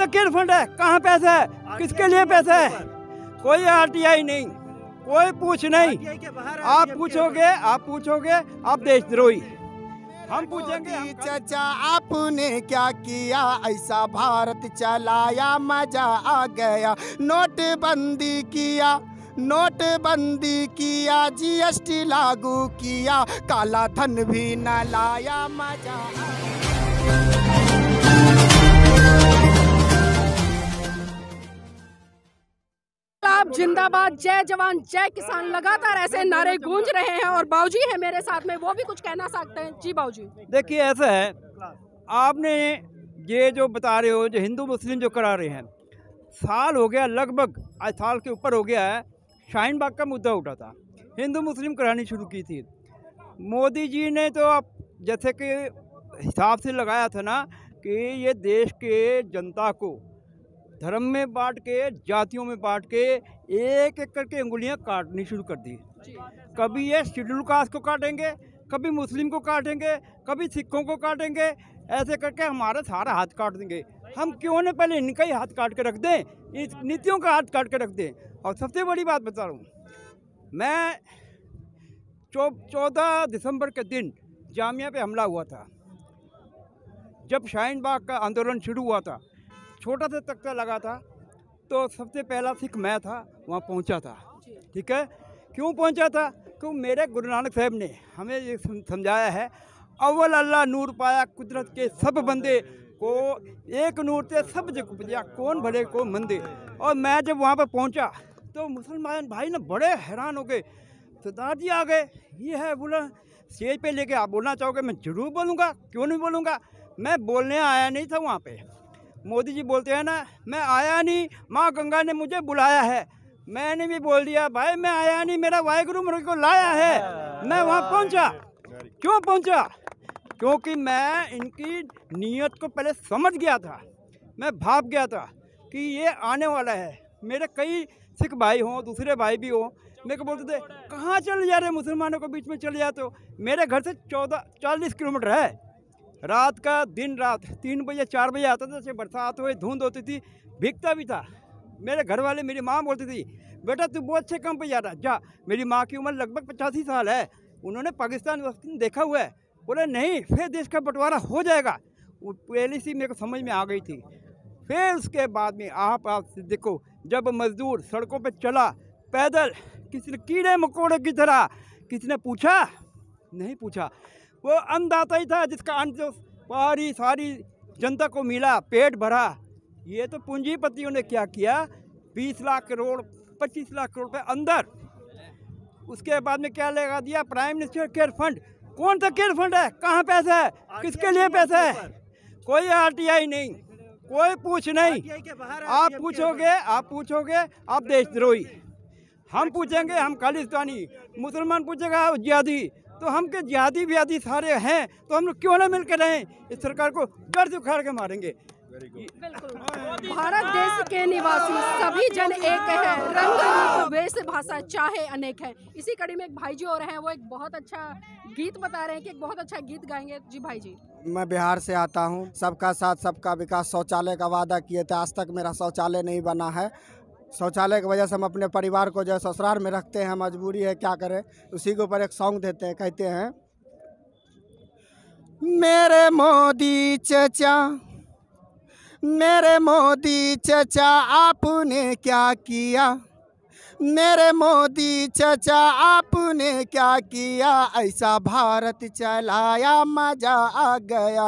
तो किन फंड है कहाँ पैसा है किसके लिए पैसा है कोई आरटीआई नहीं कोई पूछ नहीं आप पूछोगे आप पूछोगे आप देशद्रोही हम पूछेंगे चाचा आपने क्या किया ऐसा भारत चलाया मजा आ गया नोटबंदी किया नोटबंदी किया जीएसटी लागू किया काला धन भी न लाया मजा आ गया जिंदाबाद जय जवान जय किसान लगातार ऐसे नारे गूंज रहे हैं और बाबूजी है मेरे साथ में वो भी कुछ कहना चाहते हैं जी बाबूजी देखिए ऐसा है आपने ये जो बता रहे हो जो हिंदू मुस्लिम जो करा रहे हैं साल हो गया लगभग आज साल के ऊपर हो गया है शाहीन बाग का मुद्दा उठा था हिंदू मुस्लिम करानी शुरू की थी मोदी जी ने तो आप जैसे कि हिसाब से लगाया था ना कि ये देश के जनता को धर्म में बांट के जातियों में बांट के एक एक करके उंगलियां काटनी शुरू कर दी कभी ये शेड्यूल कास्ट को काटेंगे कभी मुस्लिम को काटेंगे कभी सिखों को काटेंगे ऐसे करके हमारा सारा हाथ काट देंगे हम क्यों ना पहले इनका ही हाथ काट के रख दें इन नीतियों का हाथ काट के रख दें और सबसे बड़ी बात बता रहा हूँ मैं चौ चौदह दिसंबर के दिन जामिया पे हमला हुआ था जब शाहीन बाग का आंदोलन शुरू हुआ था छोटा सा तख्ता लगा था तो सबसे पहला सिख मैं था वहाँ पहुँचा था ठीक है क्यों पहुँचा था क्यों मेरे गुरु नानक साहब ने हमें ये समझाया है अव्वल अल्लाह नूर पाया कुदरत के सब बंदे को एक नूर से सब जग उपजा कौन भले को मंदे और मैं जब वहाँ पर पहुँचा तो मुसलमान भाई ना बड़े हैरान हो गए सरदार जी आ गए ये है बोला स्टेज पे लेके आप बोलना चाहोगे मैं ज़रूर बोलूँगा क्यों नहीं बोलूँगा मैं बोलने आया नहीं था वहाँ पे मोदी जी बोलते हैं ना मैं आया नहीं माँ गंगा ने मुझे बुलाया है मैंने भी बोल दिया भाई मैं आया नहीं मेरा वाहगुरु मेरे को लाया है मैं वहाँ पहुँचा क्यों पहुँचा क्योंकि मैं इनकी नीयत को पहले समझ गया था मैं भाप गया था कि ये आने वाला है मेरे कई सिख भाई हों दूसरे भाई भी हों मेरे को बोलते थे कहाँ चले जा रहे मुसलमानों के बीच में चले जाते हो मेरे घर से चौदह चालीस किलोमीटर है रात का दिन रात तीन बजे चार बजे आता था जैसे बरसात हुई धुंध होती थी भीगता भी था मेरे घर वाले मेरी माँ बोलती थी बेटा तू बहुत अच्छे काम पर जा रहा जा मेरी माँ की उम्र लगभग पचासी साल है उन्होंने पाकिस्तान देखा हुआ है बोले नहीं फिर देश का बंटवारा हो जाएगा पहले सी मेरे को समझ में आ गई थी फिर उसके बाद में आप आप देखो जब मजदूर सड़कों पर चला पैदल किसी ने कीड़े मकोड़े की तरह किसी ने पूछा नहीं पूछा वो अन्नदाता ही था जिसका अन्न जो सारी सारी जनता को मिला पेट भरा ये तो पूंजीपतियों ने क्या किया बीस लाख करोड़ पच्चीस लाख करोड़ के अंदर उसके बाद में क्या लगा दिया प्राइम मिनिस्टर केयर फंड कौन सा केयर फंड है कहाँ पैसा है किसके लिए पैसा है कोई आरटीआई नहीं कोई पूछ नहीं आप पूछोगे आप पूछोगे आप देशद्रोही हम पूछेंगे हम खालिस्तानी मुसलमान पूछेगा जिहादी तो हम के ज्यादा व्यादी सारे हैं तो हम लोग क्यों ना मिलकर रहें इस सरकार को गर्द उखाड़ के मारेंगे भारत अच्छा। देश के निवासी सभी जन एक है रंग वेश भाषा चाहे अनेक है इसी कड़ी में एक भाई जी और हैं वो एक बहुत अच्छा गीत बता रहे हैं कि एक बहुत अच्छा गीत गाएंगे जी भाई जी मैं बिहार से आता हूँ सबका साथ सबका विकास शौचालय का वादा किए थे आज तक मेरा शौचालय नहीं बना है शौचालय की वजह से हम अपने परिवार को जो है ससुराल में रखते हैं मजबूरी है क्या करें उसी के ऊपर एक सॉन्ग देते हैं कहते हैं मेरे मोदी चचा मेरे मोदी चचा आपने क्या किया मेरे मोदी चचा आपने क्या किया ऐसा भारत चलाया मजा आ गया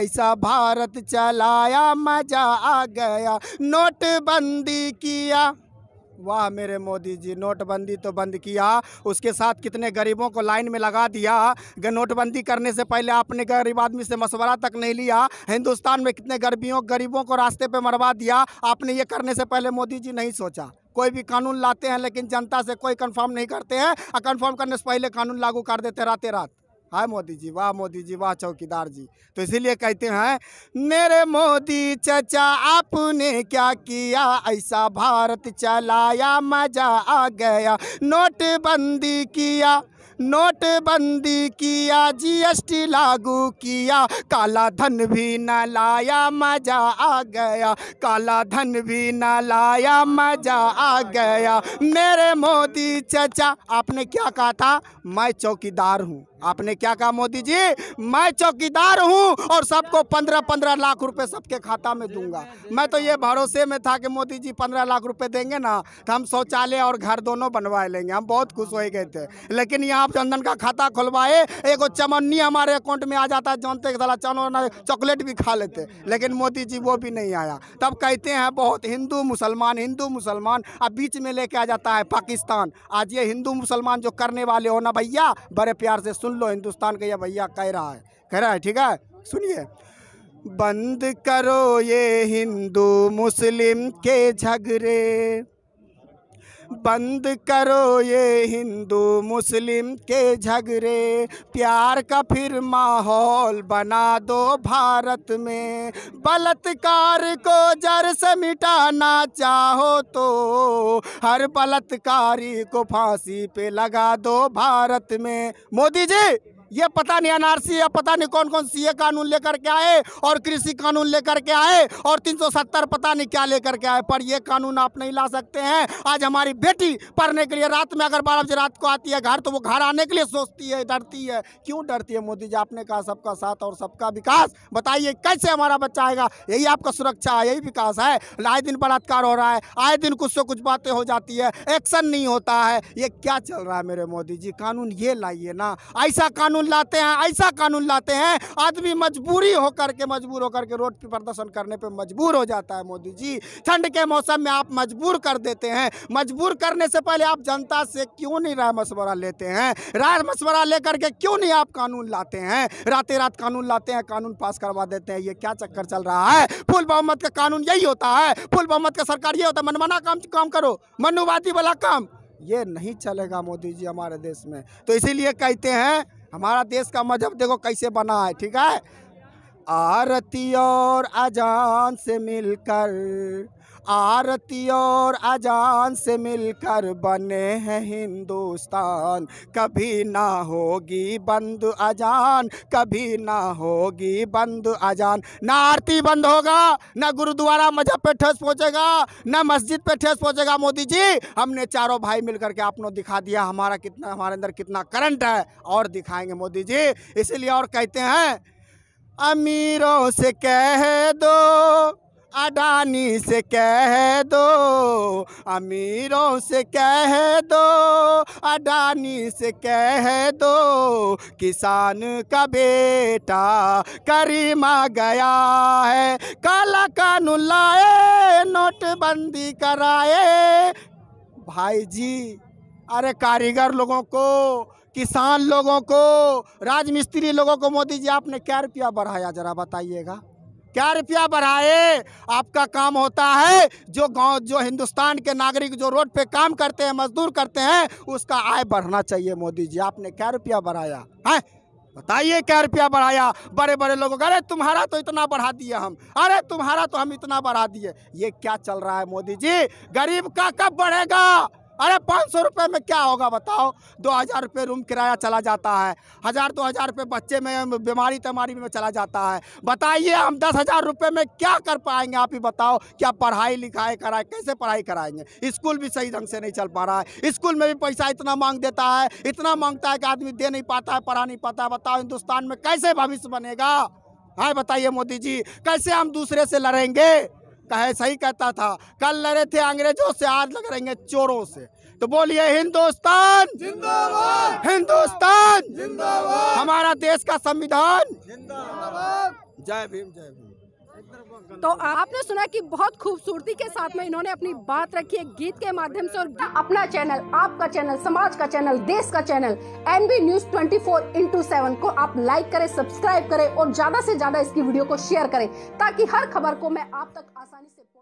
ऐसा भारत चलाया मजा आ गया नोटबंदी किया वाह मेरे मोदी जी नोटबंदी तो बंद किया उसके साथ कितने गरीबों को लाइन में लगा दिया नोटबंदी करने से पहले आपने गरीब आदमी से मशवरा तक नहीं लिया हिंदुस्तान में कितने गरीबियों गरीबों को रास्ते पे मरवा दिया आपने ये करने से पहले मोदी जी नहीं सोचा कोई भी कानून लाते हैं लेकिन जनता से कोई कन्फर्म नहीं करते हैं और कन्फर्म करने से पहले कानून लागू कर देते रहते रात हाय मोदी जी वाह मोदी जी वाह चौकीदार जी तो इसीलिए कहते हैं मेरे मोदी चचा आपने क्या किया ऐसा भारत चलाया मजा आ गया नोटबंदी किया नोटबंदी किया जीएसटी लागू किया काला धन भी न लाया मजा आ गया काला धन भी न लाया मजा आ गया मेरे मोदी चचा आपने क्या कहा था मैं चौकीदार हूँ आपने क्या कहा मोदी जी मैं चौकीदार हूँ और सबको पंद्रह पंद्रह लाख रुपए सबके खाता में दूंगा मैं तो ये भरोसे में था कि मोदी जी पंद्रह लाख रुपए देंगे ना तो हम शौचालय और घर दोनों बनवा लेंगे हम बहुत खुश हो गए थे लेकिन यहाँ आप चंदन का खाता खुलवाए एगो चमन्नी हमारे अकाउंट में आ जाता है जानते साला चलो चॉकलेट भी खा लेते लेकिन मोदी जी वो भी नहीं आया तब कहते हैं बहुत हिंदू मुसलमान हिंदू मुसलमान अब बीच में लेके आ जाता है पाकिस्तान आज ये हिंदू मुसलमान जो करने वाले हो ना भैया बड़े प्यार से सुन लो हिंदुस्तान का ये भैया कह रहा है कह रहा है ठीक है सुनिए बंद करो ये हिंदू मुस्लिम के झगड़े बंद करो ये हिंदू मुस्लिम के झगड़े प्यार का फिर माहौल बना दो भारत में बलात्कार को जर से मिटाना चाहो तो हर बलात्कारी को फांसी पे लगा दो भारत में मोदी जी ये पता नहीं एनआरसी या पता नहीं कौन कौन सीए कानून लेकर के आए और कृषि कानून लेकर के आए और 370 पता नहीं क्या लेकर के आए पर ये कानून आप नहीं ला सकते हैं आज हमारी बेटी पढ़ने के लिए रात में अगर बारह बजे रात को आती है घर तो वो घर आने के लिए सोचती है डरती है क्यों डरती है मोदी जी आपने कहा सबका साथ और सबका विकास बताइए कैसे हमारा बच्चा आएगा यही आपका सुरक्षा है यही विकास है आए दिन बलात्कार हो रहा है आए दिन कुछ से कुछ बातें हो जाती है एक्शन नहीं होता है ये क्या चल रहा है मेरे मोदी जी कानून ये लाइए ना ऐसा कानून कानून लाते हैं ऐसा कानून लाते हैं आदमी मजबूरी होकर के मजबूर होकर के रोड पर प्रदर्शन करने पर मजबूर हो जाता है मोदी जी ठंड के मौसम में आप मजबूर कर देते हैं मजबूर करने से पहले आप जनता से क्यों नहीं राय मशवरा लेते हैं राय मशवरा लेकर के क्यों नहीं आप कानून लाते हैं रातें रात कानून लाते हैं कानून पास करवा देते हैं ये क्या चक्कर चल रहा है फुल बहुमत का कानून यही होता है फुल बहुमत का सरकार ये होता है मनमाना काम काम करो मनुवादी वाला काम ये नहीं चलेगा मोदी जी हमारे देश में तो इसीलिए कहते हैं हमारा देश का मजहब देखो कैसे बना है ठीक है आरती और अजान से मिलकर आरती और अजान से मिलकर बने हैं हिंदुस्तान कभी ना होगी बंद अजान कभी ना होगी बंद अजान ना आरती बंद होगा ना गुरुद्वारा मजहब पे ठेस पहुँचेगा ना मस्जिद पे ठेस पहुँचेगा मोदी जी हमने चारों भाई मिलकर के आपने दिखा दिया हमारा कितना हमारे अंदर कितना करंट है और दिखाएंगे मोदी जी इसीलिए और कहते हैं अमीरों से कह दो अडानी से कह दो अमीरों से कह दो अडानी से कह दो किसान का बेटा करीमा गया है काला कानून लाए नोटबंदी कराए भाई जी अरे कारीगर लोगों को किसान लोगों को राजमिस्त्री लोगों को मोदी जी आपने क्या रुपया बढ़ाया ज़रा बताइएगा क्या रुपया बढ़ाए आपका काम होता है जो गांव जो हिंदुस्तान के नागरिक जो रोड पे काम करते हैं मजदूर करते हैं उसका आय बढ़ना चाहिए मोदी जी आपने क्या रुपया बढ़ाया है बताइए क्या रुपया बढ़ाया बड़े बड़े लोगों का अरे तुम्हारा तो इतना बढ़ा दिए हम अरे तुम्हारा तो हम इतना बढ़ा दिए ये क्या चल रहा है मोदी जी गरीब का कब बढ़ेगा अरे पाँच सौ रुपये में क्या होगा बताओ दो हज़ार रुपये रूम किराया चला जाता है हज़ार दो हज़ार रुपये बच्चे में बीमारी तमारी में चला जाता है बताइए हम दस हज़ार रुपये में क्या कर पाएंगे आप ही बताओ क्या पढ़ाई लिखाई कराए कैसे पढ़ाई कराएंगे स्कूल भी सही ढंग से नहीं चल पा रहा है स्कूल में भी पैसा इतना मांग देता है इतना मांगता है कि आदमी दे नहीं पाता है पढ़ा नहीं पाता है बताओ हिंदुस्तान में कैसे भविष्य बनेगा हाँ बताइए मोदी जी कैसे हम दूसरे से लड़ेंगे कहे सही कहता था कल लड़े थे अंग्रेजों से आज लग रहेंगे चोरों से तो बोलिए हिंदुस्तान जिंदाबाद हिंदुस्तान जिंदाबाद हमारा देश का संविधान जिंदाबाद जय भीम जय भीम तो आपने सुना कि बहुत खूबसूरती के साथ में इन्होंने अपनी बात रखी है गीत के माध्यम से और अपना चैनल आपका चैनल समाज का चैनल देश का channel NB news twenty four into seven को आप लाइक करें सब्सक्राइब करें और ज्यादा से ज्यादा इसकी वीडियो को शेयर करें ताकि हर खबर को मैं आप तक आसानी से